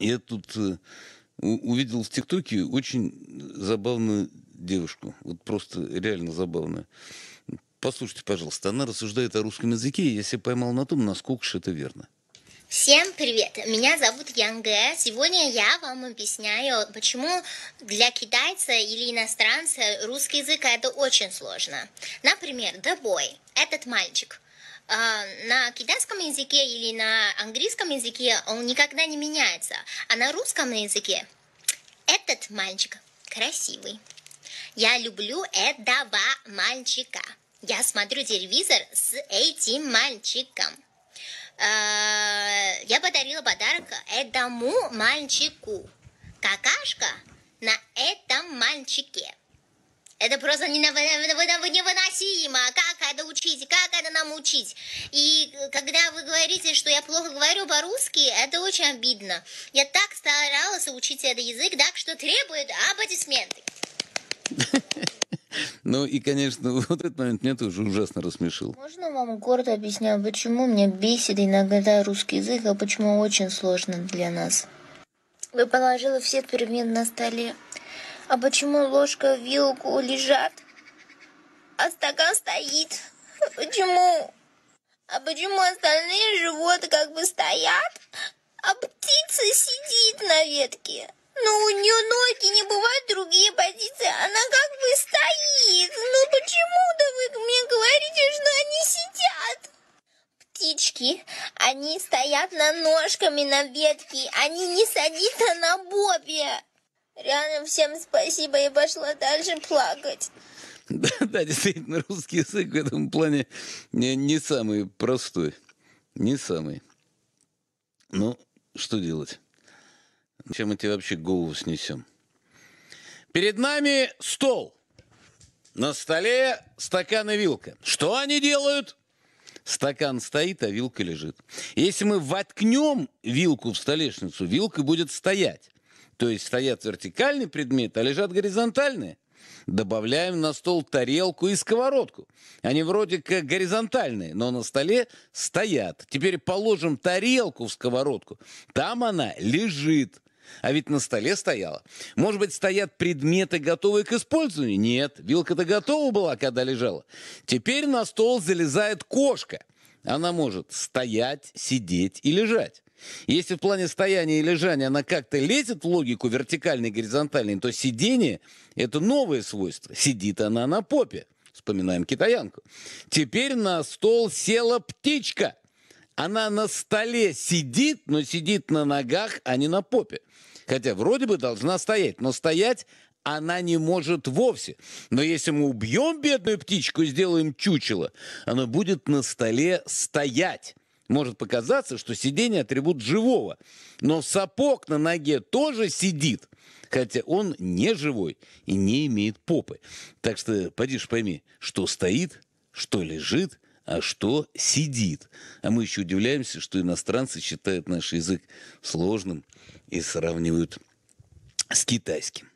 Я тут э, увидел в ТикТоке очень забавную девушку. Вот просто реально забавную. Послушайте, пожалуйста, она рассуждает о русском языке, и я себя поймал на том, насколько же это верно. Всем привет! Меня зовут Янге. Сегодня я вам объясняю, почему для китайца или иностранца русский язык это очень сложно. Например, the boy, этот мальчик. А, на китайском языке или на английском языке он никогда не меняется, а на русском языке этот мальчик красивый. Я люблю этого мальчика. Я смотрю телевизор с этим мальчиком. Э, я подарила подарок этому мальчику. Какашка на этом мальчике. Это просто невыносимо. Как это учить? Как это нам учить? И когда вы говорите, что я плохо говорю по-русски, это очень обидно. Я так старалась учить этот язык, так что требует аплодисменты. Ну и, конечно, вот этот момент меня тоже ужасно рассмешил. Можно вам коротко объяснять, почему мне бесит иногда русский язык, а почему очень сложно для нас? Вы положила все предметы на столе. А почему ложка, вилку лежат, а стакан стоит? Почему? А почему остальные животы как бы стоят, а птица сидит на ветке? Ну, у нее ноги не бывают другие позиции. Она как ветки. Они стоят на ножками на ветке. Они не садятся на бобе. Реально всем спасибо и пошла дальше плакать. Да, да, действительно, русский язык в этом плане не, не самый простой. Не самый. Ну, что делать? Чем мы тебе вообще голову снесем? Перед нами стол. На столе стакан и вилка. Что они делают? Стакан стоит, а вилка лежит. Если мы воткнем вилку в столешницу, вилка будет стоять. То есть стоят вертикальные предметы, а лежат горизонтальные. Добавляем на стол тарелку и сковородку. Они вроде как горизонтальные, но на столе стоят. Теперь положим тарелку в сковородку. Там она лежит. А ведь на столе стояла. Может быть, стоят предметы, готовые к использованию? Нет, вилка-то готова была, когда лежала. Теперь на стол залезает кошка. Она может стоять, сидеть и лежать. Если в плане стояния и лежания она как-то лезет в логику вертикальной и горизонтальной, то сидение – это новое свойство. Сидит она на попе. Вспоминаем китаянку. Теперь на стол села птичка – она на столе сидит, но сидит на ногах, а не на попе. Хотя вроде бы должна стоять, но стоять она не может вовсе. Но если мы убьем бедную птичку и сделаем чучело, она будет на столе стоять. Может показаться, что сидение – атрибут живого. Но сапог на ноге тоже сидит, хотя он не живой и не имеет попы. Так что, поди пойми, что стоит, что лежит – а что сидит. А мы еще удивляемся, что иностранцы считают наш язык сложным и сравнивают с китайским.